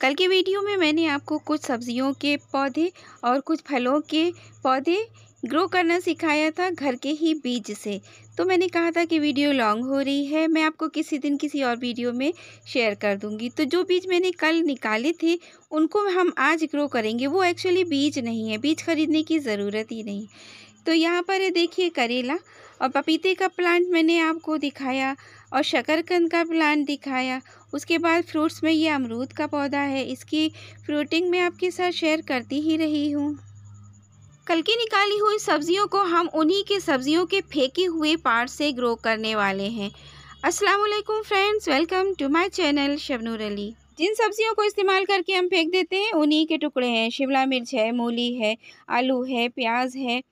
कल के वीडियो में मैंने आपको कुछ सब्जियों के पौधे और कुछ फलों के पौधे ग्रो करना सिखाया था घर के ही बीज से तो मैंने कहा था कि वीडियो लॉन्ग हो रही है मैं आपको किसी दिन किसी और वीडियो में शेयर कर दूंगी तो जो बीज मैंने कल निकाले थे उनको हम आज ग्रो करेंगे वो एक्चुअली बीज नहीं है बीज खरीदने की ज़रूरत ही नहीं तो यहाँ पर देखिए करेला और पपीते का प्लांट मैंने आपको दिखाया और शकरकंद का प्लांट दिखाया उसके बाद फ्रूट्स में ये अमरूद का पौधा है इसकी फ्रूटिंग मैं आपके साथ शेयर करती ही रही हूँ कल की निकाली हुई सब्जियों को हम उन्हीं के सब्जियों के फेंके हुए पार्ट से ग्रो करने वाले हैं अस्सलाम वालेकुम friends welcome to my channel Shabnoor Ali जिन सब्जियों को इस्तेमाल करके हम फेंक देते हैं उन्हीं के टुकड़े हैं शिमला मिर्च है मूली है आलू है प्याज है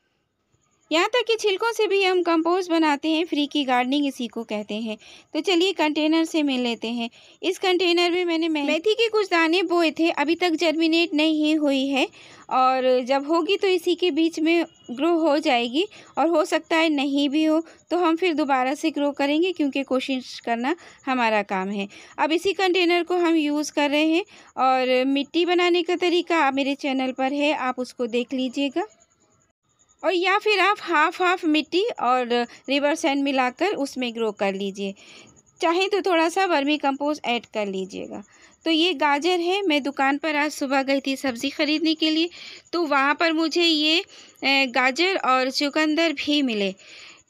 यहाँ तक कि छिलकों से भी हम कंपोस्ट बनाते हैं फ्री की गार्डनिंग इसी को कहते हैं तो चलिए कंटेनर से मिल लेते हैं इस कंटेनर में मैंने मेथी के कुछ दाने बोए थे अभी तक जर्मिनेट नहीं हुई है और जब होगी तो इसी के बीच में ग्रो हो जाएगी और हो सकता है नहीं भी हो तो हम फिर दोबारा से ग्रो करेंगे क्योंकि कोशिश करना हमारा काम है अब इसी कंटेनर को हम यूज़ कर रहे हैं और मिट्टी बनाने का तरीका मेरे चैनल पर है आप उसको देख लीजिएगा और या फिर आप हाफ हाफ मिट्टी और रिवर सैंड मिलाकर उसमें ग्रो कर लीजिए चाहें तो थोड़ा सा वर्मी कंपोस्ट ऐड कर लीजिएगा तो ये गाजर है मैं दुकान पर आज सुबह गई थी सब्ज़ी ख़रीदने के लिए तो वहाँ पर मुझे ये गाजर और चुकंदर भी मिले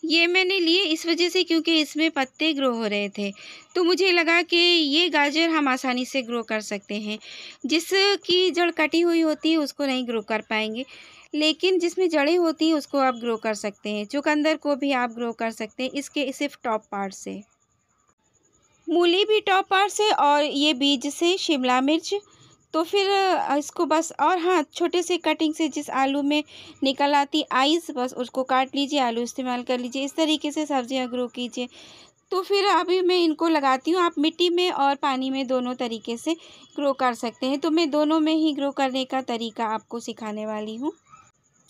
ये मैंने लिए इस वजह से क्योंकि इसमें पत्ते ग्रो हो रहे थे तो मुझे लगा कि ये गाजर हम आसानी से ग्रो कर सकते हैं जिसकी जड़ कटी हुई होती है उसको नहीं ग्रो कर पाएंगे लेकिन जिसमें जड़ें होती हैं उसको आप ग्रो कर सकते हैं चुकंदर को भी आप ग्रो कर सकते हैं इसके सिर्फ टॉप पार्ट से मूली भी टॉप पार्ट से और ये बीज से शिमला मिर्च तो फिर इसको बस और हाँ छोटे से कटिंग से जिस आलू में निकल आती आइस बस उसको काट लीजिए आलू इस्तेमाल कर लीजिए इस तरीके से सब्जियाँ ग्रो कीजिए तो फिर अभी मैं इनको लगाती हूँ आप मिट्टी में और पानी में दोनों तरीके से ग्रो कर सकते हैं तो मैं दोनों में ही ग्रो करने का तरीका आपको सिखाने वाली हूँ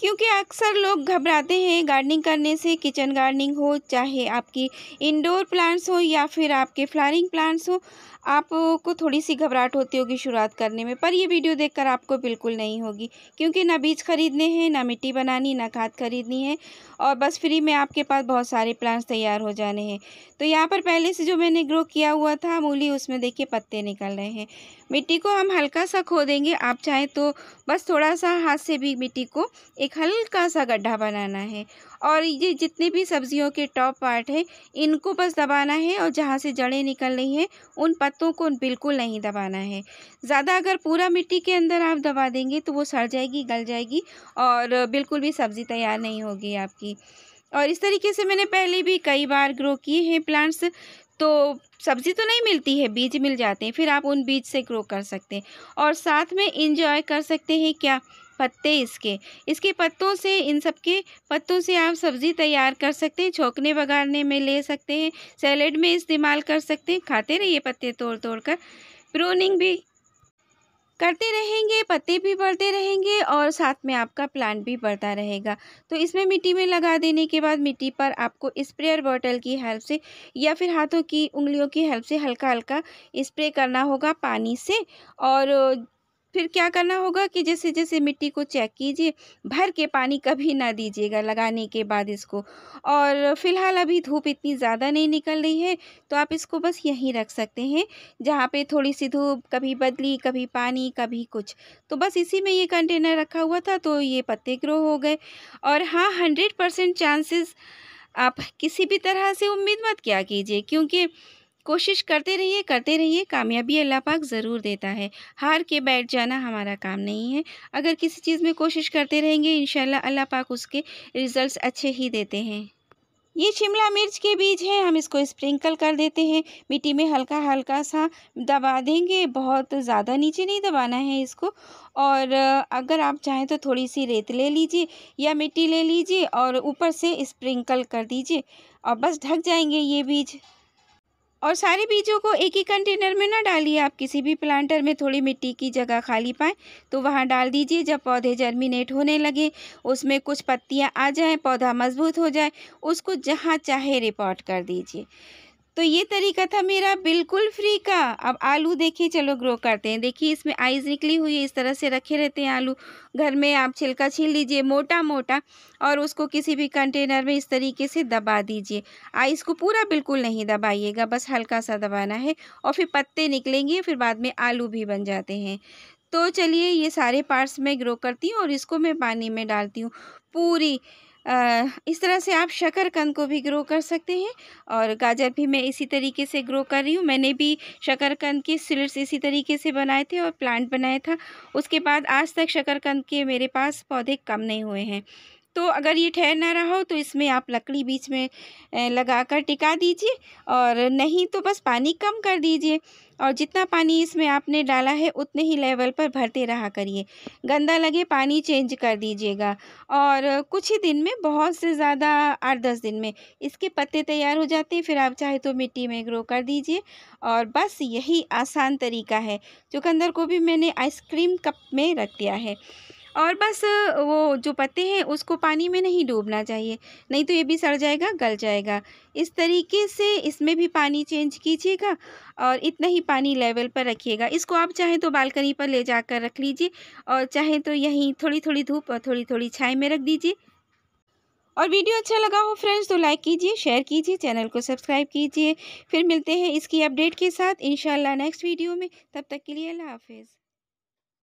क्योंकि अक्सर लोग घबराते हैं गार्डनिंग करने से किचन गार्डनिंग हो चाहे आपकी इंडोर प्लांट्स हो या फिर आपके फ्लारिंग प्लांट्स हो आपको थोड़ी सी घबराहट होती होगी शुरुआत करने में पर ये वीडियो देखकर आपको बिल्कुल नहीं होगी क्योंकि ना बीज खरीदने हैं ना मिट्टी बनानी ना खाद खरीदनी है और बस फ्री में आपके पास बहुत सारे प्लांट्स तैयार हो जाने हैं तो यहाँ पर पहले से जो मैंने ग्रो किया हुआ था मूली उसमें देखिए पत्ते निकल रहे हैं मिट्टी को हम हल्का सा खो देंगे आप चाहें तो बस थोड़ा सा हाथ से भी मिट्टी को एक हल्का सा गड्ढा बनाना है और ये जितने भी सब्जियों के टॉप पार्ट है इनको बस दबाना है और जहाँ से जड़ें निकल रही हैं उन पत्तों को बिल्कुल नहीं दबाना है ज़्यादा अगर पूरा मिट्टी के अंदर आप दबा देंगे तो वो सड़ जाएगी गल जाएगी और बिल्कुल भी सब्ज़ी तैयार नहीं होगी आपकी और इस तरीके से मैंने पहले भी कई बार ग्रो किए हैं प्लांट्स तो सब्ज़ी तो नहीं मिलती है बीज मिल जाते हैं फिर आप उन बीज से ग्रो कर सकते हैं और साथ में इंजॉय कर सकते हैं क्या पत्ते इसके इसके पत्तों से इन सब के पत्तों से आप सब्ज़ी तैयार कर सकते हैं छोंकने बगाड़ने में ले सकते हैं सैलेड में इस्तेमाल कर सकते हैं खाते रहिए पत्ते तोड़ तोड़ कर प्रोनिंग भी करते रहेंगे पत्ते भी बढ़ते रहेंगे और साथ में आपका प्लांट भी बढ़ता रहेगा तो इसमें मिट्टी में लगा देने के बाद मिट्टी पर आपको स्प्रेयर बॉटल की हेल्प से या फिर हाथों की उंगलियों की हेल्प से हल्का हल्का स्प्रे करना होगा पानी से और फिर क्या करना होगा कि जैसे जैसे मिट्टी को चेक कीजिए भर के पानी कभी ना दीजिएगा लगाने के बाद इसको और फिलहाल अभी धूप इतनी ज़्यादा नहीं निकल रही है तो आप इसको बस यहीं रख सकते हैं जहाँ पे थोड़ी सी धूप कभी बदली कभी पानी कभी कुछ तो बस इसी में ये कंटेनर रखा हुआ था तो ये पत्ते ग्रो हो गए और हाँ हंड्रेड परसेंट चांसेस आप किसी भी तरह से उम्मीद मत क्या कीजिए क्योंकि कोशिश करते रहिए करते रहिए कामयाबी अल्लाह पाक ज़रूर देता है हार के बैठ जाना हमारा काम नहीं है अगर किसी चीज़ में कोशिश करते रहेंगे इन अल्लाह पाक उसके रिज़ल्ट अच्छे ही देते हैं ये शिमला मिर्च के बीज हैं हम इसको स्प्रिंकल कर देते हैं मिट्टी में हल्का हल्का सा दबा देंगे बहुत ज़्यादा नीचे नहीं दबाना है इसको और अगर आप चाहें तो थोड़ी सी रेत ले लीजिए या मिट्टी ले लीजिए और ऊपर से स्प्रिंकल कर दीजिए और बस ढक जाएंगे ये बीज और सारे बीजों को एक ही कंटेनर में ना डालिए आप किसी भी प्लांटर में थोड़ी मिट्टी की जगह खाली पाएँ तो वहाँ डाल दीजिए जब पौधे जर्मिनेट होने लगे उसमें कुछ पत्तियाँ आ जाएँ पौधा मजबूत हो जाए उसको जहाँ चाहे रिपोर्ट कर दीजिए तो ये तरीका था मेरा बिल्कुल फ्री का अब आलू देखिए चलो ग्रो करते हैं देखिए इसमें आइज़ निकली हुई है इस तरह से रखे रहते हैं आलू घर में आप छिलका छील लीजिए मोटा मोटा और उसको किसी भी कंटेनर में इस तरीके से दबा दीजिए आइज़ को पूरा बिल्कुल नहीं दबाइएगा बस हल्का सा दबाना है और फिर पत्ते निकलेंगे फिर बाद में आलू भी बन जाते हैं तो चलिए ये सारे पार्ट्स मैं ग्रो करती हूँ और इसको मैं पानी में डालती हूँ पूरी इस तरह से आप शकरकंद को भी ग्रो कर सकते हैं और गाजर भी मैं इसी तरीके से ग्रो कर रही हूँ मैंने भी शकरकंद के सीड्स इसी तरीके से बनाए थे और प्लांट बनाया था उसके बाद आज तक शकरकंद के मेरे पास पौधे कम नहीं हुए हैं तो अगर ये ठहर ना रहा हो तो इसमें आप लकड़ी बीच में लगा कर टिका दीजिए और नहीं तो बस पानी कम कर दीजिए और जितना पानी इसमें आपने डाला है उतने ही लेवल पर भरते रहा करिए गंदा लगे पानी चेंज कर दीजिएगा और कुछ ही दिन में बहुत से ज़्यादा आठ दस दिन में इसके पत्ते तैयार हो जाते हैं फिर आप चाहे तो मिट्टी में ग्रो कर दीजिए और बस यही आसान तरीका है चुकंदर को भी मैंने आइसक्रीम कप में रख दिया है और बस वो जो पत्ते हैं उसको पानी में नहीं डूबना चाहिए नहीं तो ये भी सड़ जाएगा गल जाएगा इस तरीके से इसमें भी पानी चेंज कीजिएगा और इतना ही पानी लेवल पर रखिएगा इसको आप चाहें तो बालकनी पर ले जाकर रख लीजिए और चाहें तो यहीं थोड़ी थोड़ी धूप और थोड़ी थोड़ी छाई में रख दीजिए और वीडियो अच्छा लगा हो फ्रेंड्स तो लाइक कीजिए शेयर कीजिए चैनल को सब्सक्राइब कीजिए फिर मिलते हैं इसकी अपडेट के साथ इंशाल्लाह नेक्स्ट वीडियो में तब तक के लिए अल्लाह हाफिज़